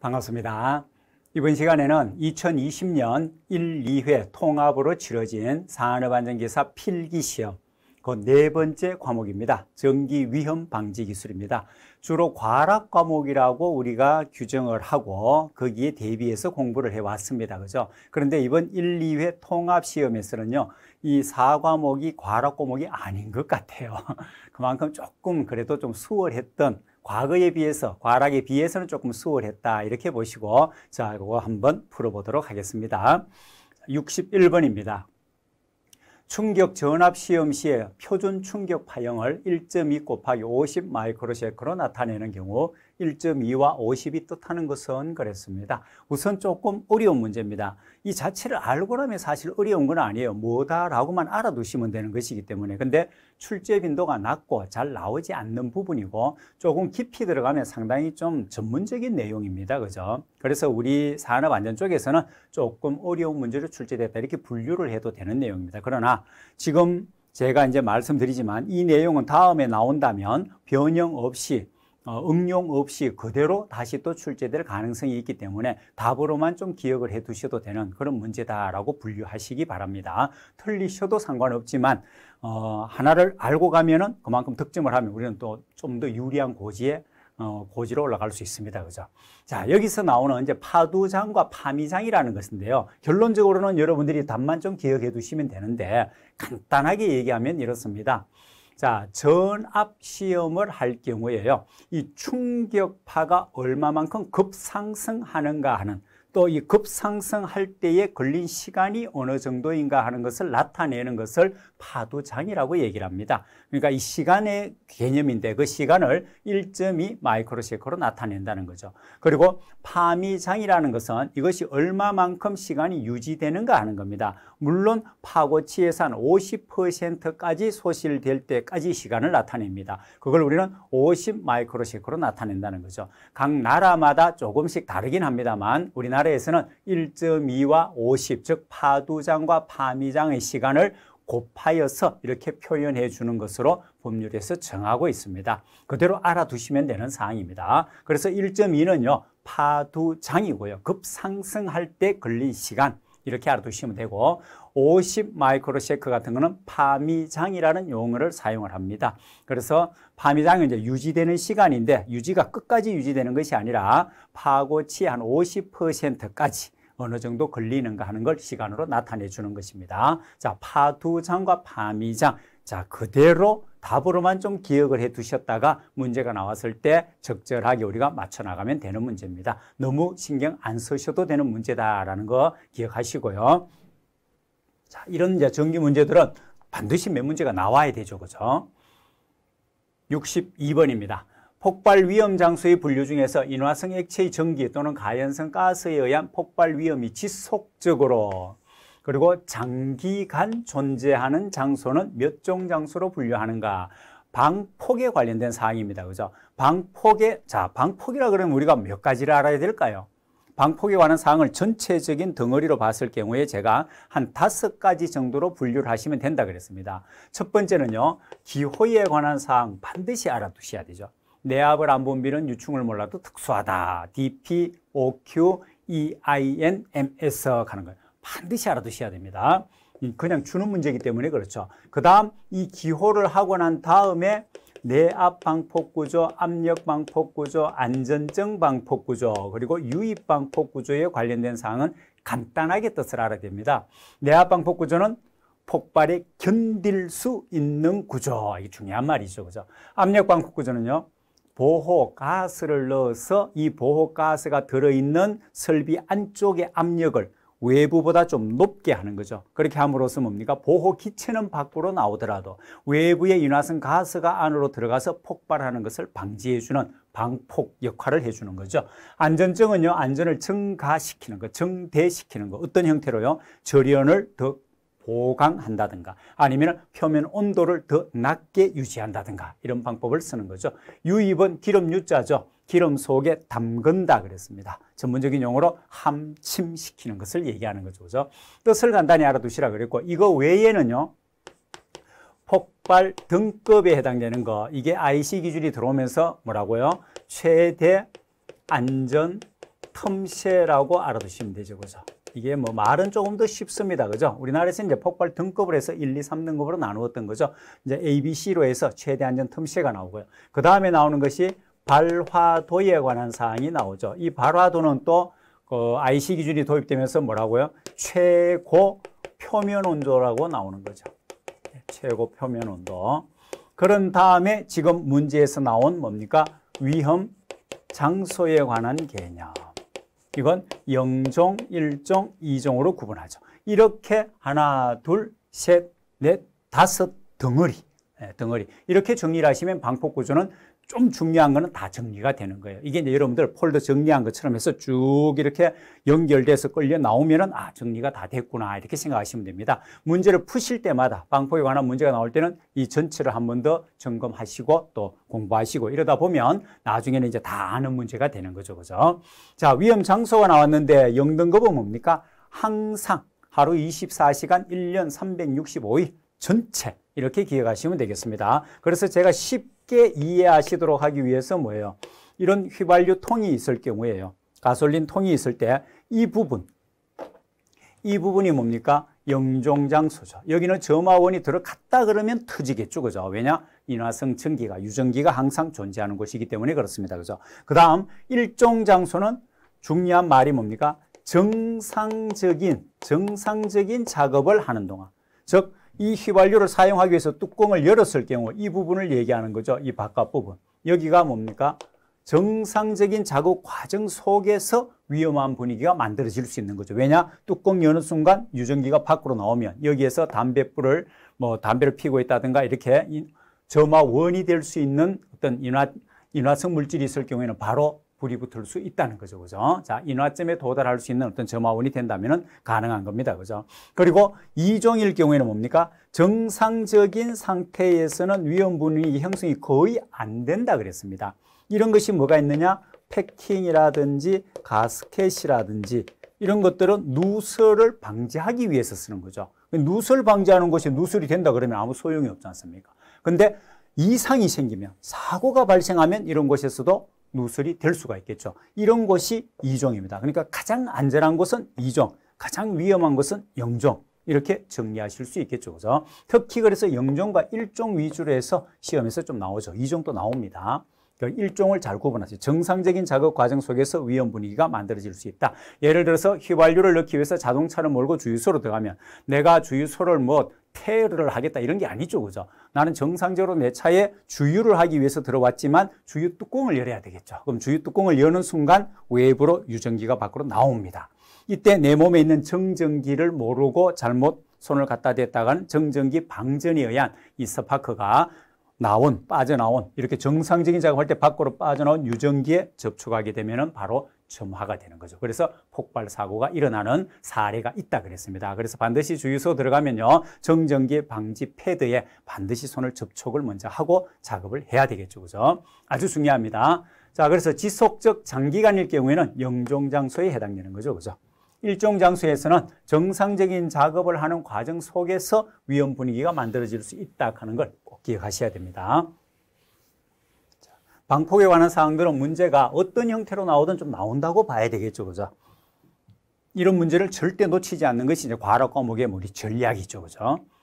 반갑습니다. 이번 시간에는 2020년 1, 2회 통합으로 치러진 산업안전기사 필기시험 그 네 번째 과목입니다. 전기 위험 방지 기술입니다. 주로 과락 과목이라고 우리가 규정을 하고 거기에 대비해서 공부를 해왔습니다. 그죠? 그런데 이번 1, 2회 통합 시험에서는요, 이 4과목이 과락 과목이 아닌 것 같아요. 그만큼 조금 그래도 좀 수월했던 과거에 비해서, 과락에 비해서는 조금 수월했다. 이렇게 보시고, 자, 이거 한번 풀어보도록 하겠습니다. 61번입니다. 충격 전압 시험 시에 표준 충격 파형을 1.2 곱하기 50 마이크로세크로 나타내는 경우 1.2와 50이 뜻하는 것은 그랬습니다. 우선 조금 어려운 문제입니다. 이 자체를 알고라면 사실 어려운 건 아니에요. 뭐다라고만 알아두시면 되는 것이기 때문에. 근데 출제 빈도가 낮고 잘 나오지 않는 부분이고 조금 깊이 들어가면 상당히 좀 전문적인 내용입니다. 그죠? 그래서 우리 산업 안전 쪽에서는 조금 어려운 문제로 출제됐다 이렇게 분류를 해도 되는 내용입니다. 그러나 지금 제가 이제 말씀드리지만 이 내용은 다음에 나온다면 변형 없이 어, 응용 없이 그대로 다시 또 출제될 가능성이 있기 때문에 답으로만 좀 기억을 해 두셔도 되는 그런 문제다라고 분류하시기 바랍니다. 틀리셔도 상관없지만 어, 하나를 알고 가면은 그만큼 득점을 하면 우리는 또 좀 더 유리한 고지에 어, 고지로 올라갈 수 있습니다. 그죠? 자, 여기서 나오는 이제 파두장과 파미장이라는 것인데요. 결론적으로는 여러분들이 답만 좀 기억해 두시면 되는데 간단하게 얘기하면 이렇습니다. 자, 전압 시험을 할 경우에요. 이 충격파가 얼마만큼 급상승하는가 하는 또 이 급상승할 때에 걸린 시간이 어느 정도인가 하는 것을 나타내는 것을 파도장이라고 얘기를 합니다. 그러니까 이 시간의 개념인데 그 시간을 1.2 마이크로세크로 나타낸다는 거죠. 그리고 파미장이라는 것은 이것이 얼마만큼 시간이 유지되는가 하는 겁니다. 물론 파고치에서 한 50%까지 소실될 때까지 시간을 나타냅니다. 그걸 우리는 50 마이크로세크로 나타낸다는 거죠. 각 나라마다 조금씩 다르긴 합니다만 우리나라에서는 1.2와 50, 즉 파도장과 파미장의 시간을 곱하여서 이렇게 표현해 주는 것으로 법률에서 정하고 있습니다. 그대로 알아두시면 되는 사항입니다. 그래서 1.2는요. 파두장이고요. 급상승할 때 걸린 시간 이렇게 알아두시면 되고 50 마이크로세크 같은 거는 파미장이라는 용어를 사용을 합니다. 그래서 파미장은 이제 유지되는 시간인데 유지가 끝까지 유지되는 것이 아니라 파고치 한 50%까지 어느 정도 걸리는가 하는 걸 시간으로 나타내 주는 것입니다. 자, 파두장과 파미장. 자, 그대로 답으로만 좀 기억을 해 두셨다가 문제가 나왔을 때 적절하게 우리가 맞춰 나가면 되는 문제입니다. 너무 신경 안 쓰셔도 되는 문제다라는 거 기억하시고요. 자, 이런 이제 정기 문제들은 반드시 몇 문제가 나와야 되죠. 그죠? 62번입니다. 폭발 위험 장소의 분류 중에서 인화성 액체의 전기 또는 가연성 가스에 의한 폭발 위험이 지속적으로 그리고 장기간 존재하는 장소는 몇 종 장소로 분류하는가? 방폭에 관련된 사항입니다. 그죠? 방폭에, 자, 방폭이라 그러면 우리가 몇 가지를 알아야 될까요? 방폭에 관한 사항을 전체적인 덩어리로 봤을 경우에 제가 한 다섯 가지 정도로 분류를 하시면 된다 그랬습니다. 첫 번째는요, 기호에 관한 사항 반드시 알아두셔야 되죠. 내압을 안본 비는 유충을 몰라도 특수하다. DP, OQ, EIN, MS 가는 거예요. 반드시 알아두셔야 됩니다. 그냥 주는 문제이기 때문에 그렇죠. 그 다음 이 기호를 하고 난 다음에 내압 방폭구조, 압력 방폭구조, 안전증 방폭구조, 그리고 유입 방폭구조에 관련된 사항은 간단하게 뜻을 알아야 됩니다. 내압 방폭구조는 폭발에 견딜 수 있는 구조, 이게 중요한 말이죠. 그죠? 압력 방폭구조는요. 보호가스를 넣어서 이 보호가스가 들어있는 설비 안쪽의 압력을 외부보다 좀 높게 하는 거죠. 그렇게 함으로써 뭡니까? 보호 기체는 밖으로 나오더라도 외부의 윤화성 가스가 안으로 들어가서 폭발하는 것을 방지해주는 방폭 역할을 해주는 거죠. 안전증은요, 안전을 증가시키는 거, 증대시키는 거. 어떤 형태로요? 절연을 더 보강한다든가 아니면 표면 온도를 더 낮게 유지한다든가 이런 방법을 쓰는 거죠. 유입은 기름 유자죠. 기름 속에 담근다 그랬습니다. 전문적인 용어로 함침시키는 것을 얘기하는 거죠. 그죠? 뜻을 간단히 알아두시라 그랬고 이거 외에는요. 폭발 등급에 해당되는 거 이게 IC 기준이 들어오면서 뭐라고요? 최대 안전 텀쉐라고 알아두시면 되죠. 그죠? 이게 뭐 말은 조금 더 쉽습니다. 그죠? 우리나라에서 이제 폭발 등급을 해서 1, 2, 3등급으로 나누었던 거죠. 이제 A, B, C로 해서 최대 안전 틈새가 나오고요. 그 다음에 나오는 것이 발화도에 관한 사항이 나오죠. 이 발화도는 또그 IC 기준이 도입되면서 뭐라고요? 최고 표면 온도라고 나오는 거죠. 예, 최고 표면 온도. 그런 다음에 지금 문제에서 나온 뭡니까? 위험 장소에 관한 개념. 이건 0종, 1종, 2종으로 구분하죠. 이렇게 하나, 둘, 셋, 넷, 다섯 덩어리, 예, 덩어리. 이렇게 정리를 하시면 방폭구조는 좀 중요한 거는 다 정리가 되는 거예요. 이게 이제 여러분들 폴더 정리한 것처럼 해서 쭉 이렇게 연결돼서 끌려 나오면은 아, 정리가 다 됐구나. 이렇게 생각하시면 됩니다. 문제를 푸실 때마다 방법에 관한 문제가 나올 때는 이 전체를 한 번 더 점검하시고 또 공부하시고 이러다 보면 나중에는 이제 다 아는 문제가 되는 거죠. 그죠? 자, 위험 장소가 나왔는데 영등급은 뭡니까? 항상 하루 24시간 1년 365일 전체 이렇게 기억하시면 되겠습니다. 그래서 제가 쉽게 이해하시도록 하기 위해서 뭐예요? 이런 휘발유 통이 있을 경우에요. 가솔린 통이 있을 때 이 부분, 이 부분이 뭡니까? 영종장소죠. 여기는 점화원이 들어갔다 그러면 터지겠죠. 그죠? 왜냐? 인화성 전기가, 유전기가 항상 존재하는 곳이기 때문에 그렇습니다. 그죠? 그 다음, 일종장소는 중요한 말이 뭡니까? 정상적인, 정상적인 작업을 하는 동안. 즉, 이 휘발유를 사용하기 위해서 뚜껑을 열었을 경우 이 부분을 얘기하는 거죠. 이 바깥 부분. 여기가 뭡니까? 정상적인 작업 과정 속에서 위험한 분위기가 만들어질 수 있는 거죠. 왜냐? 뚜껑 여는 순간 유전기가 밖으로 나오면 여기에서 담배불을 뭐 담배를 피고 있다든가 이렇게 점화원이 될 수 있는 어떤 인화 인화성 물질이 있을 경우에는 바로 불이 붙을 수 있다는 거죠. 그죠? 자, 인화점에 도달할 수 있는 어떤 점화원이 된다면 가능한 겁니다. 그죠? 그리고 이종일 경우에는 뭡니까? 정상적인 상태에서는 위험 분위기 형성이 거의 안 된다 그랬습니다. 이런 것이 뭐가 있느냐? 패킹이라든지 가스켓이라든지 이런 것들은 누설을 방지하기 위해서 쓰는 거죠. 누설 방지하는 것이 누설이 된다 그러면 아무 소용이 없지 않습니까? 근데 이상이 생기면 사고가 발생하면 이런 곳에서도 누설이 될 수가 있겠죠. 이런 것이 이종입니다. 그러니까 가장 안전한 것은 이종, 가장 위험한 것은 영종. 이렇게 정리하실 수 있겠죠. 그죠? 특히 그래서 영종과 일종 위주로 해서 시험에서 좀 나오죠. 이종도 나옵니다. 그 일종을 잘 구분하세요. 정상적인 작업 과정 속에서 위험 분위기가 만들어질 수 있다. 예를 들어서 휘발유를 넣기 위해서 자동차를 몰고 주유소로 들어가면 내가 주유소를 뭐 테러를 하겠다 이런 게 아니죠. 그죠? 나는 정상적으로 내 차에 주유를 하기 위해서 들어왔지만 주유 뚜껑을 열어야 되겠죠. 그럼 주유 뚜껑을 여는 순간 외부로 유전기가 밖으로 나옵니다. 이때 내 몸에 있는 정전기를 모르고 잘못 손을 갖다 댔다간 정전기 방전에 의한 이 스파크가 나온, 빠져나온, 이렇게 정상적인 작업할 때 밖으로 빠져나온 유전기에 접촉하게 되면 바로 점화가 되는 거죠. 그래서 폭발 사고가 일어나는 사례가 있다 그랬습니다. 그래서 반드시 주유소 들어가면요. 정전기 방지 패드에 반드시 손을 접촉을 먼저 하고 작업을 해야 되겠죠. 그죠? 아주 중요합니다. 자, 그래서 지속적 장기간일 경우에는 영종 장소에 해당되는 거죠. 그죠? 일종 장소에서는 정상적인 작업을 하는 과정 속에서 위험 분위기가 만들어질 수 있다 하는 걸 기억하셔야 됩니다. 방폭에 관한 사항들은 문제가 어떤 형태로 나오든 좀 나온다고 봐야 되겠죠. 그죠? 이런 문제를 절대 놓치지 않는 것이 이제 과학 과목의 우리 전략이죠. 그죠?